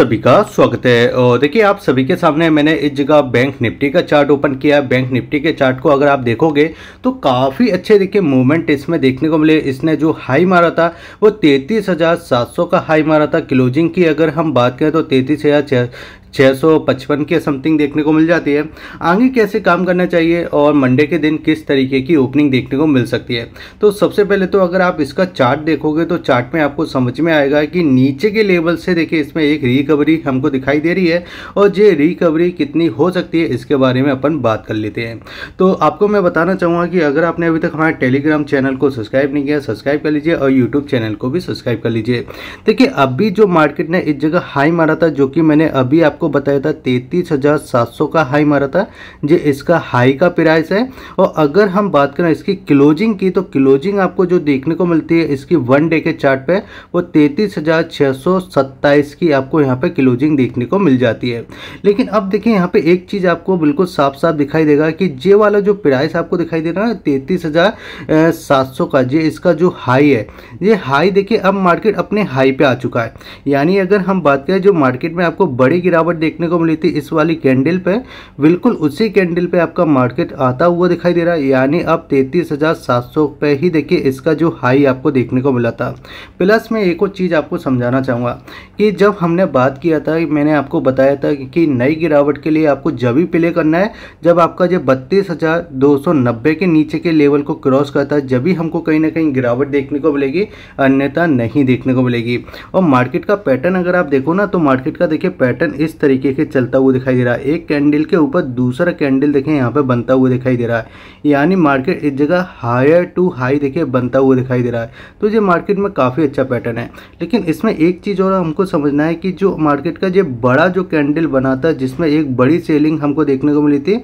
सभी का स्वागत है और देखिए आप सभी के सामने मैंने इस जगह बैंक निफ्टी का चार्ट ओपन किया है बैंक निफ्टी के चार्ट को अगर आप देखोगे तो काफ़ी अच्छे देखिए मूवमेंट इसमें देखने को मिले इसने जो हाई मारा था वो तैतीस हज़ार सात सौ का हाई मारा था क्लोजिंग की अगर हम बात करें तो तैंतीस हज़ार 655 के समथिंग देखने को मिल जाती है आगे कैसे काम करना चाहिए और मंडे के दिन किस तरीके की ओपनिंग देखने को मिल सकती है तो सबसे पहले तो अगर आप इसका चार्ट देखोगे तो चार्ट में आपको समझ में आएगा कि नीचे के लेवल से देखिए इसमें एक रिकवरी हमको दिखाई दे रही है और ये रिकवरी कितनी हो सकती है इसके बारे में अपन बात कर लेते हैं तो आपको मैं बताना चाहूँगा कि अगर आपने अभी तक हमारे टेलीग्राम चैनल को सब्सक्राइब नहीं किया सब्सक्राइब कर लीजिए और यूट्यूब चैनल को भी सब्सक्राइब कर लीजिए देखिए अभी जो मार्केट ने इस जगह हाई मारा था जो कि मैंने अभी आप आपको बताया था तैतीस हज़ार सात सौ का हाई मारा था ये इसका हाई का प्राइस है और अगर हम बात करें इसकी क्लोजिंग की तो क्लोजिंग आपको जो देखने को मिलती है इसकी वन डे के चार्ट पे वो तैतीस हज़ार सौ सत्ताईस की आपको यहाँ पे क्लोजिंग देखने को मिल जाती है लेकिन अब देखिए यहाँ पे एक चीज़ आपको बिल्कुल साफ साफ दिखाई देगा कि जे वाला जो प्राइस आपको दिखाई दे रहा है तैतीस हज़ार सात सौ का जे इसका जो हाई है ये हाई देखिए अब मार्केट अपने हाई पे आ चुका है यानी अगर हम बात करें जो मार्केट में आपको बड़ी गिरावट गिरावट देखने को मिली थी इस वाली कैंडल पे बिल्कुल उसी कैंडल पे आपका मार्केट आता हुआ दिखाई दे रहा है यानी अब तैतीस हज़ार सात सौ पे ही देखिए इसका जो हाई आपको देखने को मिला था प्लस मैं एक और चीज़ आपको समझाना चाहूँगा कि जब हमने बात किया था मैंने आपको बताया था कि नई गिरावट के लिए आपको जब ही प्ले करना है जब आपका जब बत्तीस हज़ार दो सौ नब्बे के नीचे के लेवल को क्रॉस करता है जब भी हमको कहीं ना कहीं गिरावट देखने को मिलेगी अन्यथा नहीं देखने को मिलेगी और मार्केट का पैटर्न अगर आप देखो ना तो मार्केट का देखिए पैटर्न इस तरीके के चलता हुआ दिखाई दे रहा है एक कैंडल के ऊपर दूसरा कैंडल देखें यहाँ पे बनता हुआ दिखाई दे रहा है यानी मार्केट इस जगह हायर टू हाई देखिए बनता हुआ दिखाई दे रहा है तो ये मार्केट में काफ़ी अच्छा पैटर्न है लेकिन इसमें एक चीज़ और हमको समझना है कि जो मार्केट का जो बड़ा जो कैंडल बना था जिसमें एक बड़ी सेलिंग हमको देखने को मिली थी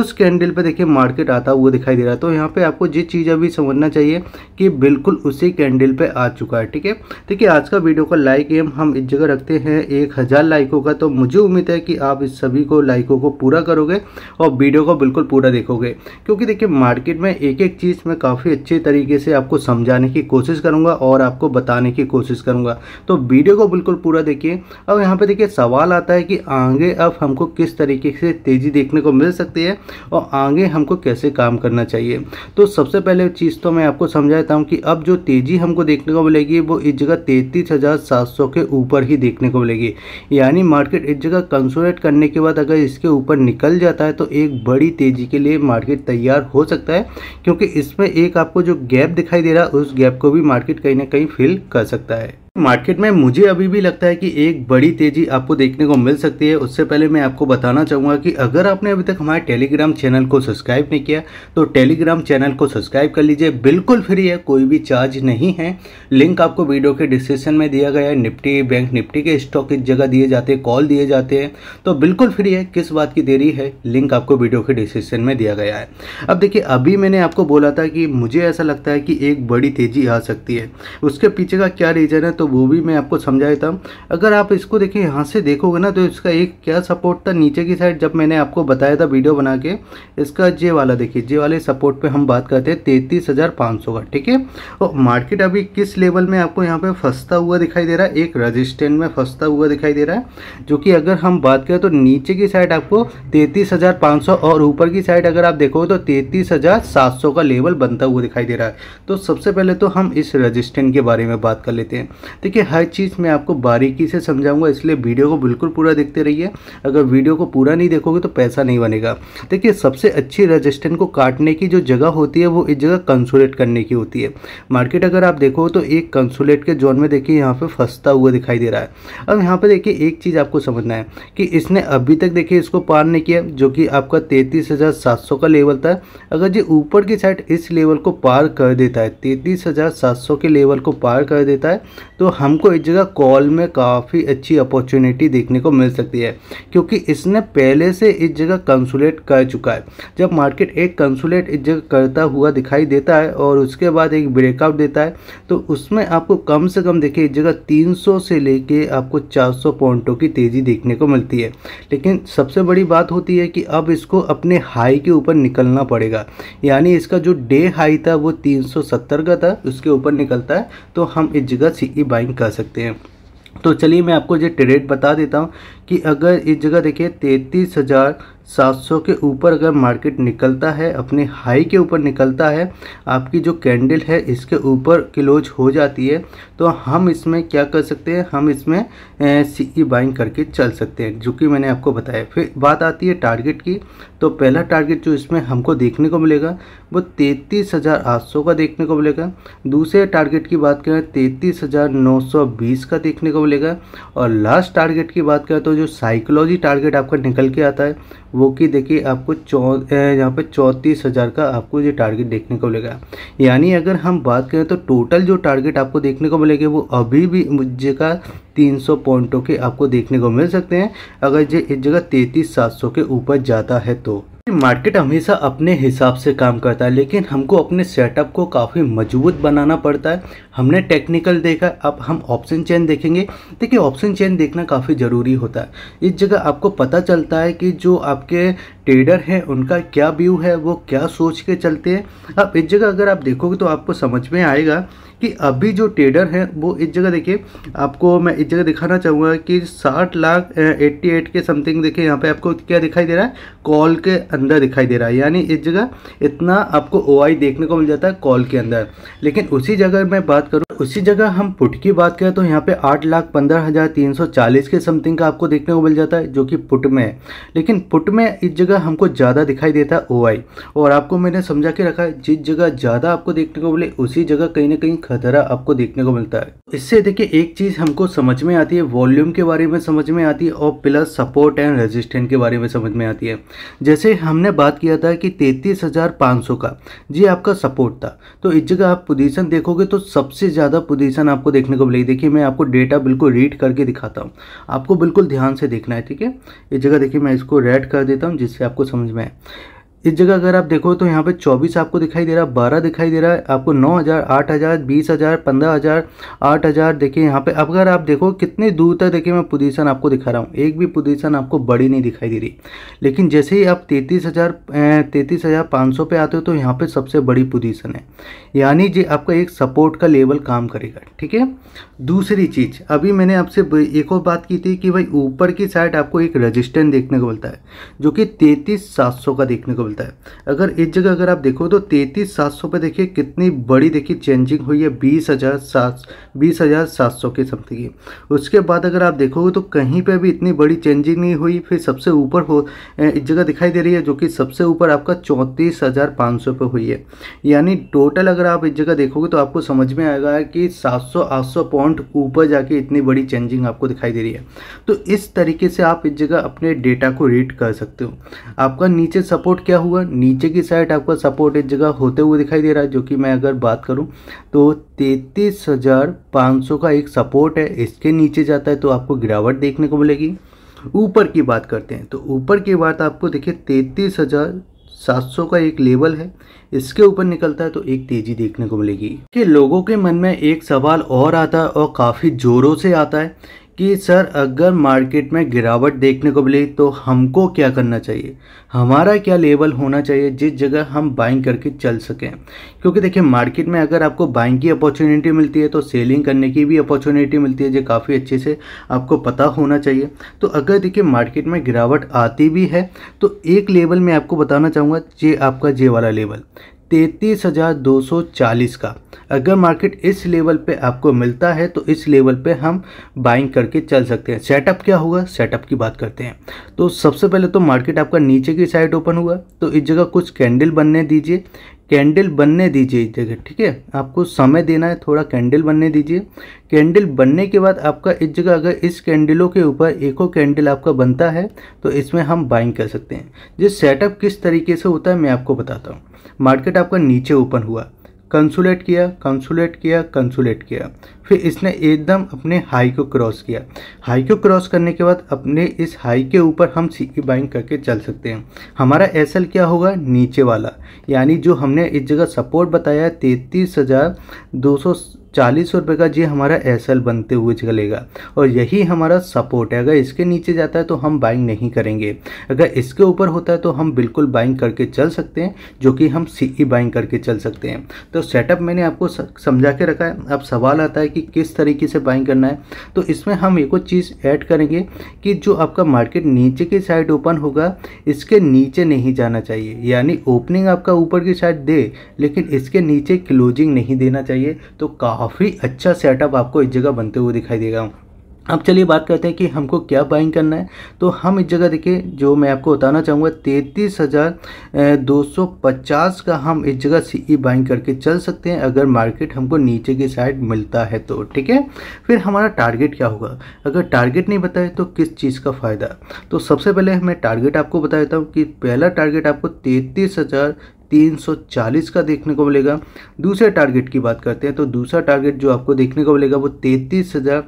उस कैंडल पर देखिए मार्केट आता हुआ दिखाई दे रहा है तो यहाँ पर आपको ये चीज़ अभी समझना चाहिए कि बिल्कुल उसी कैंडल पर आ चुका है ठीक है देखिए आज का वीडियो का लाइक एम हम इस जगह रखते हैं एक हज़ार लाइकों का तो मुझे मुझे उम्मीद है कि आप इस सभी को लाइकों को पूरा करोगे और वीडियो को बिल्कुल पूरा देखोगे क्योंकि देखिए मार्केट में एक एक चीज़ में काफ़ी अच्छे तरीके से आपको समझाने की कोशिश करूँगा और आपको बताने की कोशिश करूँगा तो वीडियो को बिल्कुल पूरा देखिए अब यहाँ पर देखिए सवाल आता है कि आगे अब हमको किस तरीके से तेज़ी देखने को मिल सकती है और आगे हमको कैसे काम करना चाहिए तो सबसे पहले चीज़ तो मैं आपको समझा देता हूँ कि अब जो तेज़ी हमको देखने को मिलेगी वो इस जगह तैंतीस के ऊपर ही देखने को मिलेगी यानी मार्केट इस जगह कंसोलेट करने के बाद अगर इसके ऊपर निकल जाता है तो एक बड़ी तेज़ी के लिए मार्केट तैयार हो सकता है क्योंकि इसमें एक आपको जो गैप दिखाई दे रहा है उस गैप को भी मार्केट कहीं ना कहीं फिल कर सकता है मार्केट में मुझे अभी भी लगता है कि एक बड़ी तेजी आपको देखने को मिल सकती है उससे पहले मैं आपको बताना चाहूँगा कि अगर आपने अभी तक हमारे टेलीग्राम चैनल को सब्सक्राइब नहीं किया तो टेलीग्राम चैनल को सब्सक्राइब कर लीजिए बिल्कुल फ्री है कोई भी चार्ज नहीं है लिंक आपको वीडियो के डिस्क्रिप्शन में दिया गया है निफ्टी बैंक निफ्टी के स्टॉक इस जगह दिए जाते हैं कॉल दिए जाते हैं तो बिल्कुल फ्री है किस बात की देरी है लिंक आपको वीडियो के डिस्क्रिप्शन में दिया गया है अब देखिए अभी मैंने आपको बोला था कि मुझे ऐसा लगता है कि एक बड़ी तेजी आ सकती है उसके पीछे का क्या रीज़न है तो वो भी मैं आपको समझाया था अगर आप इसको देखिए यहाँ से देखोगे ना तो इसका एक क्या सपोर्ट था नीचे की साइड जब मैंने आपको बताया था वीडियो बना के इसका जे वाला देखिए जे वाले सपोर्ट पे हम बात करते हैं तैंतीस हज़ार पाँच सौ का ठीक है और मार्केट अभी किस लेवल में आपको यहाँ पे फंसता हुआ दिखाई दे रहा है एक रजिस्टेंट में फंसता हुआ दिखाई दे रहा है जो कि अगर हम बात करें तो नीचे की साइड आपको तैंतीस हज़ार पाँच सौ और ऊपर की साइड अगर आप देखोगे तो तैंतीस हज़ार सात सौ का लेवल बनता हुआ दिखाई दे रहा है तो सबसे पहले तो हम इस रजिस्टेंट के बारे में बात कर लेते हैं देखिए हर चीज़ मैं आपको बारीकी से समझाऊंगा इसलिए वीडियो को बिल्कुल पूरा देखते रहिए अगर वीडियो को पूरा नहीं देखोगे तो पैसा नहीं बनेगा देखिए सबसे अच्छी रजिस्टेंट को काटने की जो जगह होती है वो इस जगह कंसुलेट करने की होती है मार्केट अगर आप देखो तो एक कंसुलेट के जोन में देखिए यहाँ पर फंसता हुआ दिखाई दे रहा है अब यहाँ पर देखिए एक चीज़ आपको समझना है कि इसने अभी तक देखिए इसको पार नहीं किया जो कि आपका तैंतीस हज़ार सात सौ का लेवल था अगर ये ऊपर की साइड इस लेवल को पार कर देता है तैंतीस हज़ार सात सौ के लेवल को पार कर देता है तो हमको इस जगह कॉल में काफ़ी अच्छी अपॉर्चुनिटी देखने को मिल सकती है क्योंकि इसने पहले से इस जगह कंसुलेट कर चुका है जब मार्केट एक कंसुलेट इस जगह करता हुआ दिखाई देता है और उसके बाद एक ब्रेकआउट देता है तो उसमें आपको कम से कम देखिए इस जगह 300 से लेके आपको 400 पॉइंटों की तेज़ी देखने को मिलती है लेकिन सबसे बड़ी बात होती है कि अब इसको अपने हाई के ऊपर निकलना पड़ेगा यानी इसका जो डे हाई था वो तीन का था उसके ऊपर निकलता है तो हम इस जगह सी बाइंग कर सकते हैं तो चलिए मैं आपको जो ट्रेड बता देता हूँ कि अगर इस जगह देखिए तैंतीस हज़ार सात सौ के ऊपर अगर मार्केट निकलता है अपने हाई के ऊपर निकलता है आपकी जो कैंडल है इसके ऊपर क्लोज हो जाती है तो हम इसमें क्या कर सकते हैं हम इसमें सीई e बाइंग करके चल सकते हैं जो कि मैंने आपको बताया फिर बात आती है टारगेट की तो पहला टारगेट जो इसमें हमको देखने को मिलेगा वो तैंतीस हज़ार आठ सौ का देखने को मिलेगा दूसरे टारगेट की बात करें तैंतीस हज़ार नौ सौ बीस का देखने को मिलेगा और लास्ट टारगेट की बात करें तो जो साइकोलॉजी टारगेट आपका निकल के आता है वो कि देखिए आपको चौ यहाँ पर चौंतीस हज़ार का आपको ये टारगेट देखने को मिलेगा यानी अगर हम बात करें तो टोटल जो टारगेट आपको देखने को मिलेगा वो अभी भी मुझे तीन सौ पॉइंटों के आपको देखने को मिल सकते हैं अगर ये इस जगह तैंतीस सात सौ के ऊपर जाता है तो मार्केट हमेशा अपने हिसाब से काम करता है लेकिन हमको अपने सेटअप को काफ़ी मजबूत बनाना पड़ता है हमने टेक्निकल देखा अब हम ऑप्शन चेन देखेंगे देखिए ऑप्शन चेन देखना काफ़ी ज़रूरी होता है इस जगह आपको पता चलता है कि जो आपके ट्रेडर हैं उनका क्या व्यू है वो क्या सोच के चलते हैं अब इस जगह अगर आप देखोगे तो आपको समझ में आएगा कि अभी जो ट्रेडर हैं वो इस जगह देखिए आपको मैं इस जगह दिखाना चाहूँगा कि साठ लाख एट्टी एट के समथिंग देखिए यहाँ पे आपको क्या दिखाई दे रहा है कॉल के अंदर दिखाई दे रहा है यानी इस जगह इतना आपको ओ देखने को मिल जाता है कॉल के अंदर लेकिन उसी जगह मैं बात करूँ उसी जगह हम पुट की बात करें तो यहाँ पे आठ लाख पंद्रह हज़ार तीन सौ चालीस के समथिंग का आपको देखने को मिल जाता है जो कि पुट में है लेकिन पुट में इस जगह हमको ज़्यादा दिखाई देता है ओ और आपको मैंने समझा के रखा है जिस जगह ज़्यादा आपको देखने को मिले उसी जगह कहीं ना कहीं खतरा आपको देखने को मिलता है इससे देखिए एक चीज़ हमको समझ में आती है वॉल्यूम के बारे में समझ में आती है और प्लस सपोर्ट एंड रेजिस्टेंट के बारे में समझ में आती है जैसे हमने बात किया था कि सौ का जी आपका सपोर्ट था तो इस जगह आप पोजिशन देखोगे तो सबसे ज़्यादा पोजिशन आपको देखने को मिलेगी देखिए मैं आपको डेटा बिल्कुल रीड करके दिखाता हूँ आपको बिल्कुल ध्यान से देखना है ठीक है इस जगह देखिए मैं इसको रेड कर देता हूँ जिससे आपको समझ में आए इस जगह अगर आप देखो तो यहाँ पे 24 आपको दिखाई दे रहा है बारह दिखाई दे रहा है आपको 9000 8000 20000 15000 8000 देखिए यहाँ पे अब अगर आप देखो कितने दूर तक देखिए मैं पोजीशन आपको दिखा रहा हूँ एक भी पोजीशन आपको बड़ी नहीं दिखाई दे रही लेकिन जैसे ही आप 33000, हज़ार पे हज़ार पाँच सौ आते हो तो यहाँ पर सबसे बड़ी पोजिशन है यानी जी आपका एक सपोर्ट का लेवल काम करेगा ठीक है दूसरी चीज़ अभी मैंने आपसे एक और बात की थी कि भाई ऊपर की साइड आपको एक रजिस्टेंट देखने को मिलता है जो कि तैतीस सात सौ का देखने को मिलता है अगर इस जगह अगर आप देखो तो तैतीस सात सौ पर देखिए कितनी बड़ी देखिए चेंजिंग हुई है बीस हज़ार सात बीस हज़ार सात सौ के समथिंग उसके बाद अगर आप देखोगे तो कहीं पे भी इतनी बड़ी चेंजिंग नहीं हुई फिर सबसे ऊपर हो इस जगह दिखाई दे रही है जो कि सबसे ऊपर आपका चौंतीस हज़ार पाँच सौ पे हुई है यानी टोटल अगर आप इस जगह देखोगे तो आपको समझ में आएगा कि सात सौ आठ सौ पॉइंट ऊपर जाके इतनी बड़ी चेंजिंग आपको दिखाई दे रही है तो इस तरीके से आप इस जगह अपने डेटा को रीड कर सकते हो आपका नीचे सपोर्ट क्या क्या हुआ नीचे की साइड आपका सपोर्ट इस जगह होते हुए दिखाई दे रहा है जो कि मैं अगर बात करूं तो तैंतीस हज़ार पाँच सौ का एक सपोर्ट है इसके नीचे जाता है तो आपको गिरावट देखने को मिलेगी ऊपर की बात करते हैं तो ऊपर की बात आपको देखिए तैतीस हज़ार सात सौ का एक लेवल है इसके ऊपर निकलता है तो एक तेजी देखने को मिलेगी कि लोगों के मन में एक सवाल और आता है और काफ़ी ज़ोरों से आता है कि सर अगर मार्केट में गिरावट देखने को मिली तो हमको क्या करना चाहिए हमारा क्या लेवल होना चाहिए जिस जगह हम बाइंग करके चल सकें क्योंकि देखिए मार्केट में अगर आपको बाइंग की अपॉर्चुनिटी मिलती है तो सेलिंग करने की भी अपॉर्चुनिटी मिलती है जो काफ़ी अच्छे से आपको पता होना चाहिए तो अगर देखिए मार्केट में गिरावट आती भी है तो एक लेवल मैं आपको बताना चाहूँगा जे आपका जे वाला लेवल तैंतीस हज़ार दो सौ चालीस का अगर मार्केट इस लेवल पे आपको मिलता है तो इस लेवल पे हम बाइंग करके चल सकते हैं सेटअप क्या होगा सेटअप की बात करते हैं तो सबसे पहले तो मार्केट आपका नीचे की साइड ओपन हुआ तो इस जगह कुछ कैंडल बनने दीजिए कैंडल बनने दीजिए इस जगह ठीक है आपको समय देना है थोड़ा कैंडल बनने दीजिए कैंडल बनने के बाद आपका इस जगह अगर इस कैंडलों के ऊपर एको कैंडल आपका बनता है तो इसमें हम बाइंग कर सकते हैं ये सेटअप किस तरीके से होता है मैं आपको बताता हूँ मार्केट आपका नीचे ओपन हुआ कंसुलेट किया कंसुलेट किया कंसुलेट किया फिर इसने एकदम अपने हाई को क्रॉस किया हाई को क्रॉस करने के बाद अपने इस हाई के ऊपर हम सी की बाइंग करके चल सकते हैं हमारा एस क्या होगा नीचे वाला यानी जो हमने इस जगह सपोर्ट बताया तैंतीस हज़ार दो सौ चालीस रुपये का ये हमारा एसल बनते हुए चलेगा और यही हमारा सपोर्ट है अगर इसके नीचे जाता है तो हम बाइंग नहीं करेंगे अगर इसके ऊपर होता है तो हम बिल्कुल बाइंग करके चल सकते हैं जो कि हम सी बाइंग e करके चल सकते हैं तो सेटअप मैंने आपको समझा के रखा है अब सवाल आता है कि किस तरीके से बाइंग करना है तो इसमें हम एक और चीज़ ऐड करेंगे कि जो आपका मार्केट नीचे की साइड ओपन होगा इसके नीचे नहीं जाना चाहिए यानी ओपनिंग आपका ऊपर की साइड दे लेकिन इसके नीचे क्लोजिंग नहीं देना चाहिए तो काफ़ी काफ़ी अच्छा सेटअप आपको इस जगह बनते हुए दिखाई देगा अब चलिए बात करते हैं कि हमको क्या बाइंग करना है तो हम इस जगह देखिए जो मैं आपको बताना चाहूँगा तैंतीस हज़ार दो सौ पचास का हम इस जगह सी ई बाइंग करके चल सकते हैं अगर मार्केट हमको नीचे की साइड मिलता है तो ठीक है फिर हमारा टारगेट क्या होगा अगर टारगेट नहीं बताए तो किस चीज़ का फ़ायदा तो सबसे पहले मैं टारगेट आपको बता देता हूँ कि पहला टारगेट आपको तैंतीस हज़ार 340 का देखने को मिलेगा दूसरे टारगेट की बात करते हैं तो दूसरा टारगेट जो आपको देखने को मिलेगा वो तैंतीस हज़ार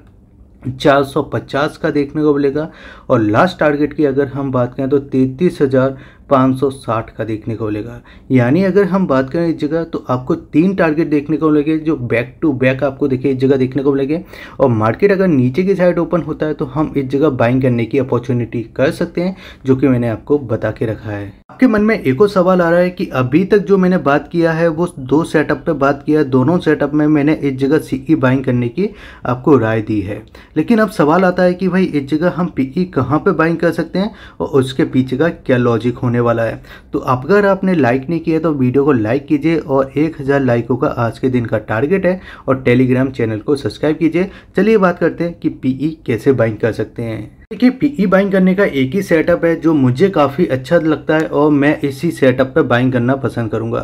चार सौ पचास का देखने को मिलेगा और लास्ट टारगेट की अगर हम बात करें तो तैंतीस हज़ार 560 का देखने को मिलेगा यानी अगर हम बात करें इस जगह तो आपको तीन टारगेट देखने को मिलेंगे जो बैक टू बैक आपको देखिए इस जगह देखने को मिलेंगे और मार्केट अगर नीचे की साइड ओपन होता है तो हम इस जगह बाइंग करने की अपॉर्चुनिटी कर सकते हैं जो कि मैंने आपको बता के रखा है आपके मन में एक और सवाल आ रहा है कि अभी तक जो मैंने बात किया है वो दो सेटअप पर बात किया दोनों सेटअप में मैंने इस जगह सीई बाइंग e करने की आपको राय दी है लेकिन अब सवाल आता है कि भाई इस जगह हम पीई e कहाँ पर बाइंग कर सकते हैं और उसके पीछे का क्या लॉजिक होने होने वाला है तो अगर आपने लाइक नहीं किया तो वीडियो को लाइक कीजिए और एक हज़ार लाइकों का आज के दिन का टारगेट है और टेलीग्राम चैनल को सब्सक्राइब कीजिए चलिए बात करते हैं कि पीई e कैसे बाइंग कर सकते हैं देखिए पीई बाइंग e करने का एक ही सेटअप है जो मुझे काफ़ी अच्छा लगता है और मैं इसी सेटअप पर बाइंग करना पसंद करूंगा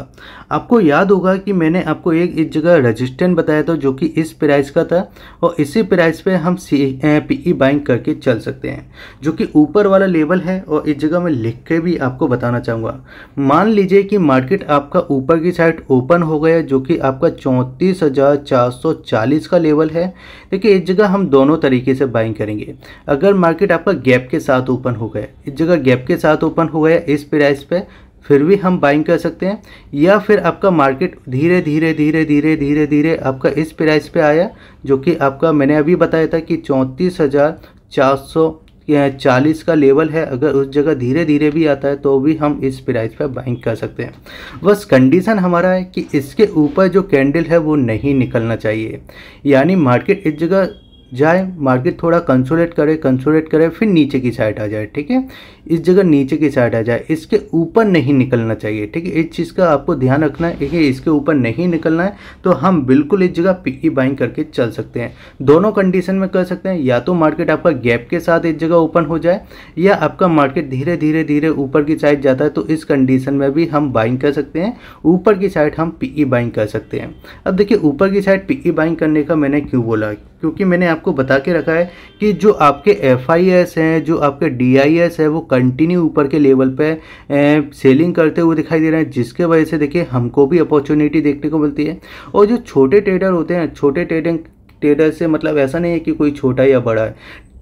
आपको याद होगा कि मैंने आपको एक इस जगह रजिस्टेंट बताया था जो कि इस प्राइस का था और इसी प्राइस पे हम सी पीई बाइंग करके चल सकते हैं जो कि ऊपर वाला लेवल है और इस जगह मैं लिख के भी आपको बताना चाहूँगा मान लीजिए कि मार्केट आपका ऊपर की साइड ओपन हो गया जो कि आपका चौंतीस का लेवल है देखिए इस जगह हम दोनों तरीके से बाइंग करेंगे अगर मार्केट मार्केट आपका गैप के साथ ओपन हो गया इस जगह गैप के साथ ओपन हो गया इस प्राइस पे फिर भी हम बाइंग कर सकते हैं या फिर आपका मार्केट धीरे धीरे धीरे धीरे धीरे धीरे आपका इस प्राइस पे आया जो कि आपका मैंने अभी बताया था कि चौंतीस हज़ार चार सौ चालीस का लेवल है अगर उस जगह धीरे धीरे भी आता है तो भी हम इस प्राइस पर बाइंग कर सकते हैं बस कंडीशन हमारा है कि इसके ऊपर जो कैंडल है वो नहीं निकलना चाहिए यानी मार्केट इस जगह जाए मार्केट थोड़ा कंसोलेट करे कंसोलेट करे फिर नीचे की साइड आ जाए ठीक है इस जगह नीचे की साइड आ जाए इसके ऊपर नहीं निकलना चाहिए ठीक है इस चीज़ का आपको ध्यान रखना है कि इसके ऊपर नहीं निकलना है तो हम बिल्कुल इस जगह पिकी बाइंग करके चल सकते हैं दोनों कंडीशन में कर सकते हैं या तो मार्केट आपका गैप के साथ इस जगह ओपन हो जाए या आपका मार्केट धीरे धीरे धीरे ऊपर की साइड जाता है तो इस कंडीशन में भी हम बाइंग कर सकते हैं ऊपर की साइड हम पिकी बाइंग कर सकते हैं अब देखिए ऊपर की साइड पिकी बाइंग करने का मैंने क्यों बोला क्योंकि मैंने आपको बता के रखा है कि जो आपके एफ हैं जो आपके डी है वो कंटिन्यू ऊपर के लेवल पे सेलिंग करते हुए दिखाई दे रहे हैं जिसके वजह से देखिए हमको भी अपॉर्चुनिटी देखने को मिलती है और जो छोटे ट्रेडर होते हैं छोटे ट्रेडिंग ट्रेडर से मतलब ऐसा नहीं है कि कोई छोटा या बड़ा है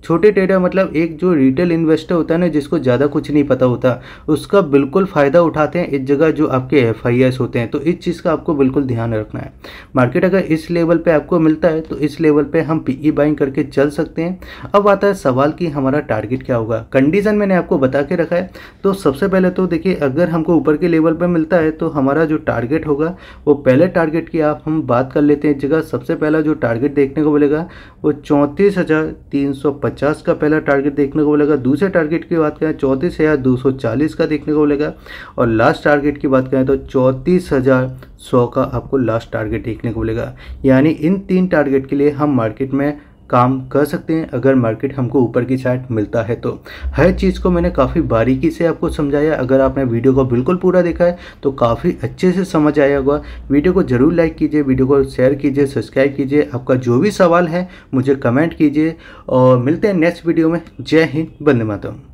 छोटे ट्रेडर मतलब एक जो रिटेल इन्वेस्टर होता है ना जिसको ज़्यादा कुछ नहीं पता होता उसका बिल्कुल फ़ायदा उठाते हैं इस जगह जो आपके एफ होते हैं तो इस चीज़ का आपको बिल्कुल ध्यान रखना है मार्केट अगर इस लेवल पर आपको मिलता है तो इस लेवल पर हम पी बाइंग e करके चल सकते हैं अब आता है सवाल कि हमारा टारगेट क्या होगा कंडीशन मैंने आपको बता के रखा है तो सबसे पहले तो देखिए अगर हमको ऊपर के लेवल पर मिलता है तो हमारा जो टारगेट होगा वो पहले टारगेट की आप हम बात कर लेते हैं जगह सबसे पहला जो टारगेट देखने को मिलेगा वो चौंतीस हज़ार तीन सौ पच्चीस पचास का पहला टारगेट देखने को मिलेगा दूसरे टारगेट की बात करें चौंतीस हज़ार दो सौ चालीस का देखने को मिलेगा और लास्ट टारगेट की बात करें तो चौंतीस हज़ार सौ का आपको लास्ट टारगेट देखने को मिलेगा यानी इन तीन टारगेट के लिए हम मार्केट में काम कर सकते हैं अगर मार्केट हमको ऊपर की साइड मिलता है तो हर चीज़ को मैंने काफ़ी बारीकी से आपको समझाया अगर आपने वीडियो को बिल्कुल पूरा देखा है तो काफ़ी अच्छे से समझ आया होगा वीडियो को ज़रूर लाइक कीजिए वीडियो को शेयर कीजिए सब्सक्राइब कीजिए आपका जो भी सवाल है मुझे कमेंट कीजिए और मिलते हैं नेक्स्ट वीडियो में जय हिंद बंदे मातम